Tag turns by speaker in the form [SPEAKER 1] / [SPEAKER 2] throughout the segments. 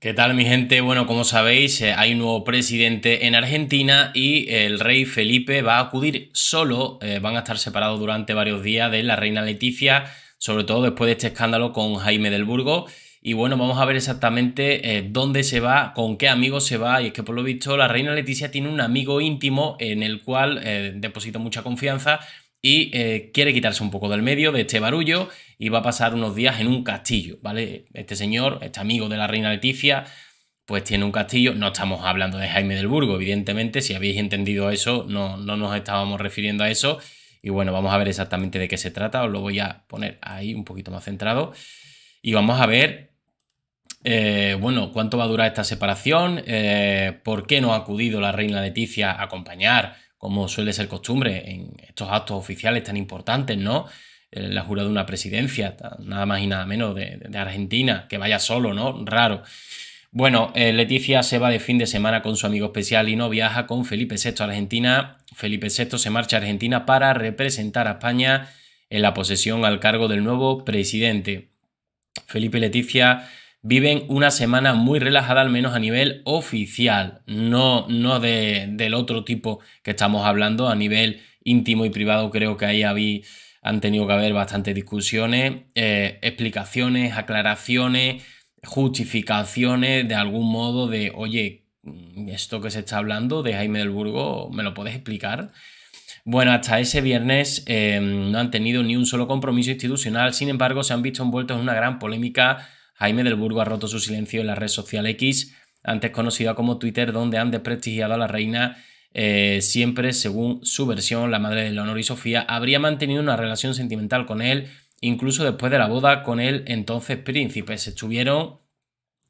[SPEAKER 1] ¿Qué tal mi gente? Bueno, como sabéis, eh, hay un nuevo presidente en Argentina y el rey Felipe va a acudir solo, eh, van a estar separados durante varios días de la reina Leticia, sobre todo después de este escándalo con Jaime del Burgo. Y bueno, vamos a ver exactamente eh, dónde se va, con qué amigos se va. Y es que por lo visto la reina Leticia tiene un amigo íntimo en el cual deposita mucha confianza y eh, quiere quitarse un poco del medio de este barullo y va a pasar unos días en un castillo, ¿vale? Este señor, este amigo de la reina Leticia, pues tiene un castillo, no estamos hablando de Jaime del Burgo, evidentemente, si habéis entendido eso, no, no nos estábamos refiriendo a eso, y bueno, vamos a ver exactamente de qué se trata, os lo voy a poner ahí un poquito más centrado, y vamos a ver, eh, bueno, cuánto va a durar esta separación, eh, por qué no ha acudido la reina Leticia a acompañar como suele ser costumbre en estos actos oficiales tan importantes, ¿no? Eh, la jura de una presidencia, nada más y nada menos, de, Argentina, que vaya solo, ¿no? Raro. Bueno, eh, Leticia se va de fin de semana con su amigo especial y no viaja con Felipe VI a Argentina. Felipe VI se marcha a Argentina para representar a España en la posesión al cargo del nuevo presidente. Felipe y Leticia viven una semana muy relajada, al menos a nivel oficial, no, no de, del otro tipo que estamos hablando, a nivel íntimo y privado creo que ahí habí, han tenido que haber bastantes discusiones, eh, explicaciones, aclaraciones, justificaciones de algún modo de, oye, esto que se está hablando de Jaime del Burgo, ¿me lo puedes explicar? Bueno, hasta ese viernes eh, no han tenido ni un solo compromiso institucional, sin embargo se han visto envueltos en una gran polémica Jaime del Burgo ha roto su silencio en la red social X, antes conocida como Twitter, donde han desprestigiado a la reina eh, siempre, según su versión, la madre de Leonor y Sofía habría mantenido una relación sentimental con él, incluso después de la boda con el entonces príncipe. Se estuvieron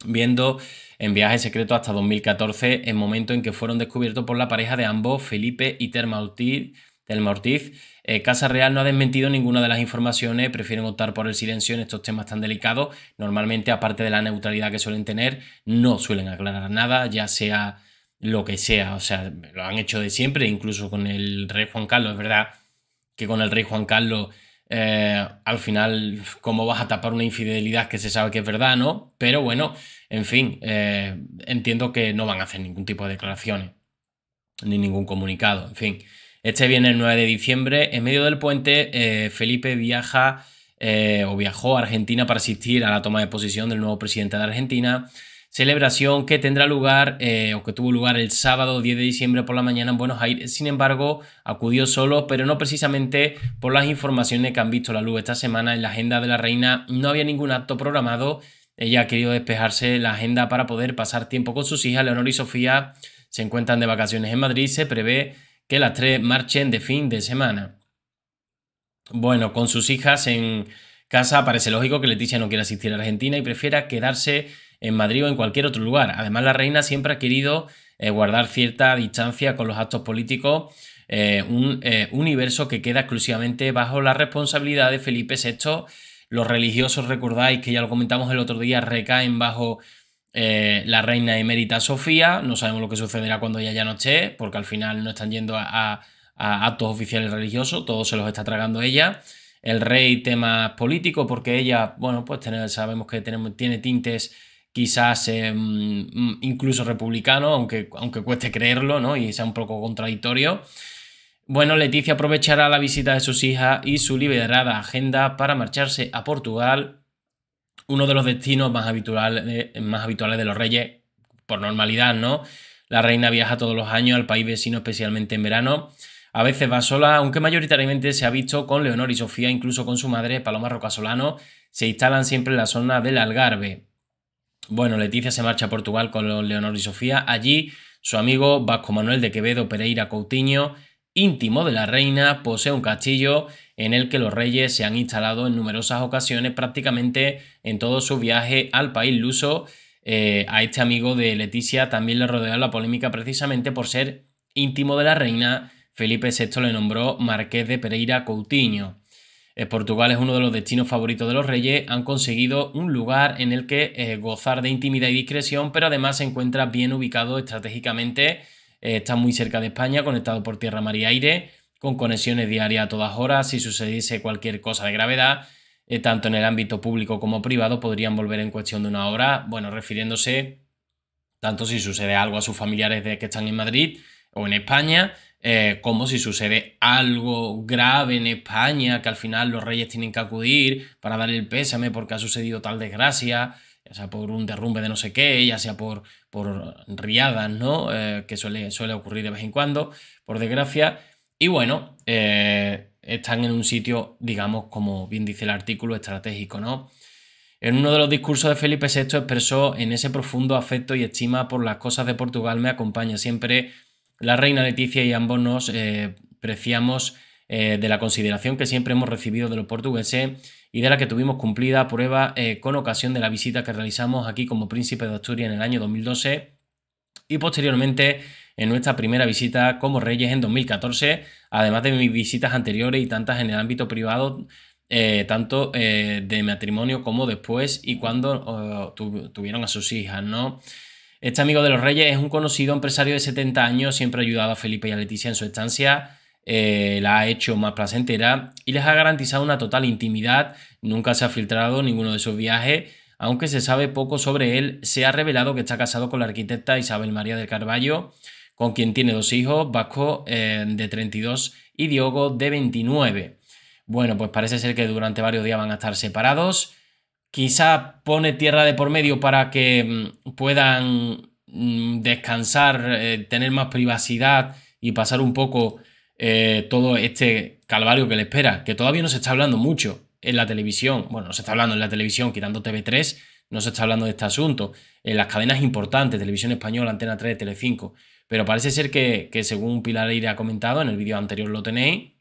[SPEAKER 1] viendo en viaje secreto hasta 2014, en momento en que fueron descubiertos por la pareja de ambos, Felipe y Ortiz el Mortiz. Eh, Casa Real no ha desmentido ninguna de las informaciones, prefieren optar por el silencio en estos temas tan delicados. Normalmente, aparte de la neutralidad que suelen tener, no suelen aclarar nada, ya sea lo que sea. O sea, lo han hecho de siempre, incluso con el rey Juan Carlos. Es verdad que con el rey Juan Carlos, eh, al final, ¿cómo vas a tapar una infidelidad que se sabe que es verdad, no? Pero bueno, en fin, eh, entiendo que no van a hacer ningún tipo de declaraciones, ni ningún comunicado, en fin. Este viene el 9 de diciembre, en medio del puente, eh, Felipe viaja eh, o viajó a Argentina para asistir a la toma de posición del nuevo presidente de Argentina, celebración que tendrá lugar eh, o que tuvo lugar el sábado 10 de diciembre por la mañana en Buenos Aires. Sin embargo, acudió solo, pero no precisamente por las informaciones que han visto la luz esta semana en la agenda de la reina. No había ningún acto programado. Ella ha querido despejarse la agenda para poder pasar tiempo con sus hijas. Leonor y Sofía se encuentran de vacaciones en Madrid. Se prevé que las tres marchen de fin de semana. Bueno, con sus hijas en casa parece lógico que Leticia no quiera asistir a Argentina y prefiera quedarse en Madrid o en cualquier otro lugar. Además, la reina siempre ha querido eh, guardar cierta distancia con los actos políticos, eh, un eh, universo que queda exclusivamente bajo la responsabilidad de Felipe VI. Los religiosos, recordáis que ya lo comentamos el otro día, recaen bajo eh, la reina emérita Sofía, no sabemos lo que sucederá cuando ella ya no esté, porque al final no están yendo a, actos oficiales religiosos, todo se los está tragando ella. El rey temas políticos, porque ella, bueno, pues sabemos que tiene tintes quizás eh, mm, incluso republicanos, aunque, aunque cueste creerlo, ¿no? Y sea un poco contradictorio. Bueno, Leticia aprovechará la visita de sus hijas y su liberada agenda para marcharse a Portugal uno de los destinos más habituales, eh, más habituales de los reyes, por normalidad, ¿no? La reina viaja todos los años al país vecino, especialmente en verano. A veces va sola, aunque mayoritariamente se ha visto con Leonor y Sofía, incluso con su madre, Paloma Rocasolano, se instalan siempre en la zona del Algarve. Bueno, Leticia se marcha a Portugal con Leonor y Sofía. Allí, su amigo Vasco Manuel de Quevedo Pereira Coutinho íntimo de la reina, posee un castillo en el que los reyes se han instalado en numerosas ocasiones, prácticamente en todo su viaje al país luso. Eh, a este amigo de Leticia también le rodea la polémica precisamente por ser íntimo de la reina. Felipe VI le nombró marqués de Pereira Coutinho. Eh, Portugal es uno de los destinos favoritos de los reyes, han conseguido un lugar en el que eh, gozar de intimidad y discreción, pero además se encuentra bien ubicado estratégicamente eh, está muy cerca de España, conectado por tierra, mar y aire, con conexiones diarias a todas horas. Si sucediese cualquier cosa de gravedad, eh, tanto en el ámbito público como privado, podrían volver en cuestión de una hora, bueno, refiriéndose tanto si sucede algo a sus familiares de que están en Madrid o en España, eh, como si sucede algo grave en España, que al final los reyes tienen que acudir para dar el pésame porque ha sucedido tal desgracia, sea por un derrumbe de no sé qué, ya sea por, por riadas, ¿no? Eh, que suele, suele ocurrir de vez en cuando, por desgracia. Y bueno, eh, están en un sitio, digamos, como bien dice el artículo, estratégico, ¿no? En uno de los discursos de Felipe VI expresó en ese profundo afecto y estima por las cosas de Portugal me acompaña siempre la reina Leticia y ambos nos eh, preciamos eh, de la consideración que siempre hemos recibido de los portugueses y de la que tuvimos cumplida prueba eh, con ocasión de la visita que realizamos aquí como príncipe de Asturias en el año 2012 y posteriormente en nuestra primera visita como reyes en 2014, además de mis visitas anteriores y tantas en el ámbito privado, eh, tanto de matrimonio como después y cuando oh, tuvieron a sus hijas, ¿no? Este amigo de los reyes es un conocido empresario de 70 años, siempre ha ayudado a Felipe y a Leticia en su estancia eh, la ha hecho más placentera y les ha garantizado una total intimidad. Nunca se ha filtrado ninguno de sus viajes, aunque se sabe poco sobre él. Se ha revelado que está casado con la arquitecta Isabel María del Carballo, con quien tiene dos hijos, Vasco eh, de 32 y Diogo de 29. Bueno, pues parece ser que durante varios días van a estar separados. Quizá pone tierra de por medio para que mm, puedan mm, descansar, eh, tener más privacidad y pasar un poco eh, todo este calvario que le espera, que todavía no se está hablando mucho en la televisión, bueno, no se está hablando en la televisión, quitando TV3, no se está hablando de este asunto, en las cadenas importantes, Televisión Española, Antena 3, Telecinco, pero parece ser que, según Pilar Aire ha comentado, en el vídeo anterior lo tenéis,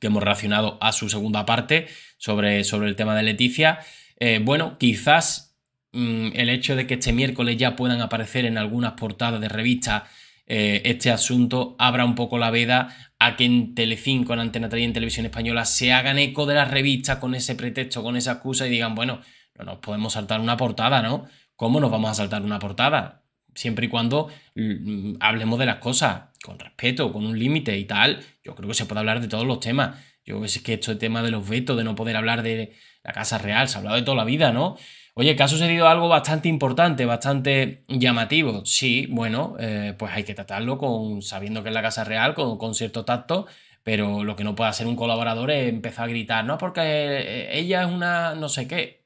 [SPEAKER 1] que hemos reaccionado a su segunda parte sobre, sobre el tema de Leticia, eh, bueno, quizás mm, el hecho de que este miércoles ya puedan aparecer en algunas portadas de revistas eh, este asunto abra un poco la veda a que en Telecinco, en Antena 3 y en Televisión Española se hagan eco de las revistas con ese pretexto, con esa excusa y digan, bueno, no nos podemos saltar una portada, ¿no? ¿Cómo nos vamos a saltar una portada? Siempre y cuando mm, hablemos de las cosas con respeto, con un límite y tal, yo creo que se puede hablar de todos los temas. Yo es que esto el tema de los vetos, de no poder hablar de la Casa Real, se ha hablado de toda la vida, ¿no? Oye, que ha sucedido algo bastante importante, bastante llamativo. Sí, bueno, eh, pues hay que tratarlo con, sabiendo que es la Casa Real, con, cierto tacto, pero lo que no puede hacer un colaborador es empezar a gritar, no, porque eh, ella es una no sé qué.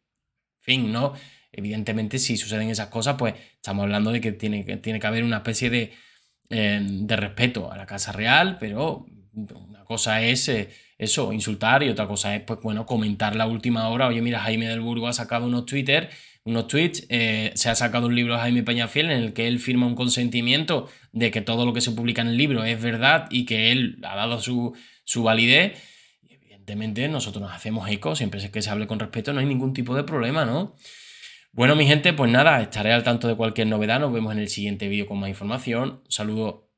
[SPEAKER 1] Fin, ¿no? Evidentemente, si suceden esas cosas, pues estamos hablando de que tiene, que, tiene que haber una especie de, eh, de respeto a la Casa Real, pero cosa es eh, eso, insultar y otra cosa es, pues bueno, comentar la última hora. Oye, mira, Jaime del Burgo ha sacado unos Twitter, unos tweets, eh, se ha sacado un libro de Jaime Peñafiel en el que él firma un consentimiento de que todo lo que se publica en el libro es verdad y que él ha dado su, validez. evidentemente, nosotros nos hacemos eco, siempre es que se hable con respeto, no hay ningún tipo de problema, ¿no? Bueno, mi gente, pues nada, estaré al tanto de cualquier novedad. Nos vemos en el siguiente vídeo con más información. saludo